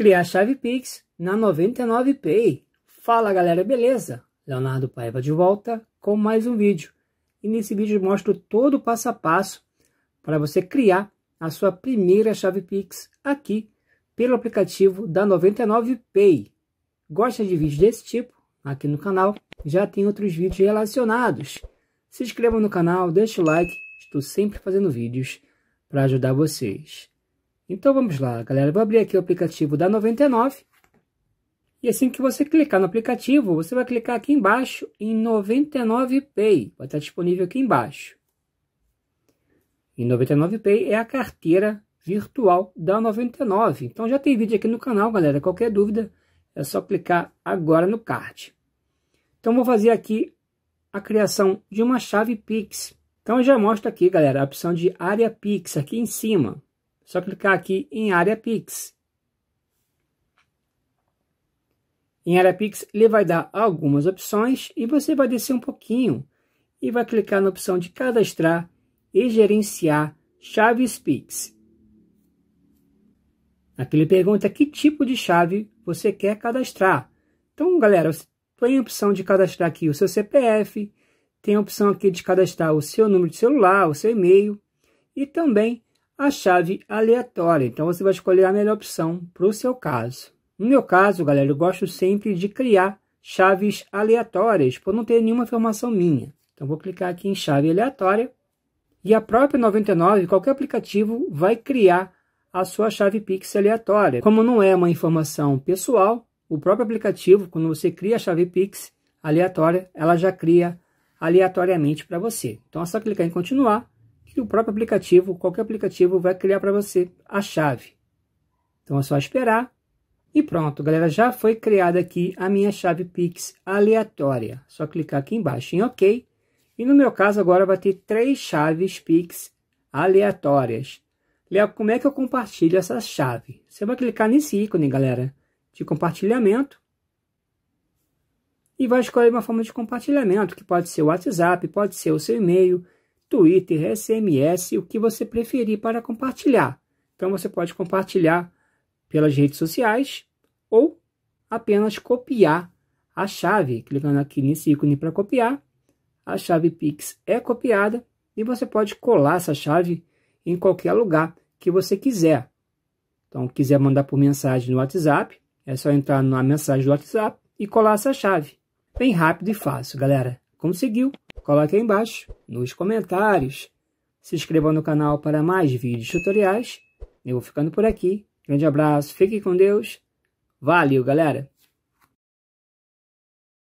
criar chave Pix na 99Pay. Fala galera, beleza? Leonardo Paiva de volta com mais um vídeo. E nesse vídeo eu mostro todo o passo a passo para você criar a sua primeira chave Pix aqui pelo aplicativo da 99Pay. Gosta de vídeos desse tipo? Aqui no canal já tem outros vídeos relacionados. Se inscreva no canal, deixe o like, estou sempre fazendo vídeos para ajudar vocês. Então vamos lá, galera. Eu vou abrir aqui o aplicativo da 99. E assim que você clicar no aplicativo, você vai clicar aqui embaixo em 99 Pay. Vai estar disponível aqui embaixo. E 99 Pay é a carteira virtual da 99. Então já tem vídeo aqui no canal, galera. Qualquer dúvida é só clicar agora no card. Então vou fazer aqui a criação de uma chave Pix. Então já mostra aqui, galera, a opção de área Pix aqui em cima. Só clicar aqui em área Pix. Em área Pix, ele vai dar algumas opções e você vai descer um pouquinho e vai clicar na opção de cadastrar e gerenciar chaves Pix. Aqui ele pergunta que tipo de chave você quer cadastrar. Então, galera, tem a opção de cadastrar aqui o seu CPF, tem a opção aqui de cadastrar o seu número de celular, o seu e-mail e também a chave aleatória. Então, você vai escolher a melhor opção para o seu caso. No meu caso, galera, eu gosto sempre de criar chaves aleatórias, por não ter nenhuma informação minha. Então, vou clicar aqui em chave aleatória. E a própria 99, qualquer aplicativo, vai criar a sua chave Pix aleatória. Como não é uma informação pessoal, o próprio aplicativo, quando você cria a chave Pix aleatória, ela já cria aleatoriamente para você. Então, é só clicar em continuar que o próprio aplicativo, qualquer aplicativo, vai criar para você a chave. Então é só esperar e pronto, galera, já foi criada aqui a minha chave Pix aleatória. Só clicar aqui embaixo em OK. E no meu caso agora vai ter três chaves Pix aleatórias. Léo, como é que eu compartilho essa chave? Você vai clicar nesse ícone, galera, de compartilhamento. E vai escolher uma forma de compartilhamento, que pode ser o WhatsApp, pode ser o seu e-mail, Twitter, SMS, o que você preferir para compartilhar. Então você pode compartilhar pelas redes sociais ou apenas copiar a chave, clicando aqui nesse ícone para copiar. A chave Pix é copiada e você pode colar essa chave em qualquer lugar que você quiser. Então, quiser mandar por mensagem no WhatsApp, é só entrar na mensagem do WhatsApp e colar essa chave. Bem rápido e fácil, galera. Conseguiu? Coloque aí embaixo, nos comentários. Se inscreva no canal para mais vídeos tutoriais. Eu vou ficando por aqui. Grande abraço, fique com Deus. Valeu, galera!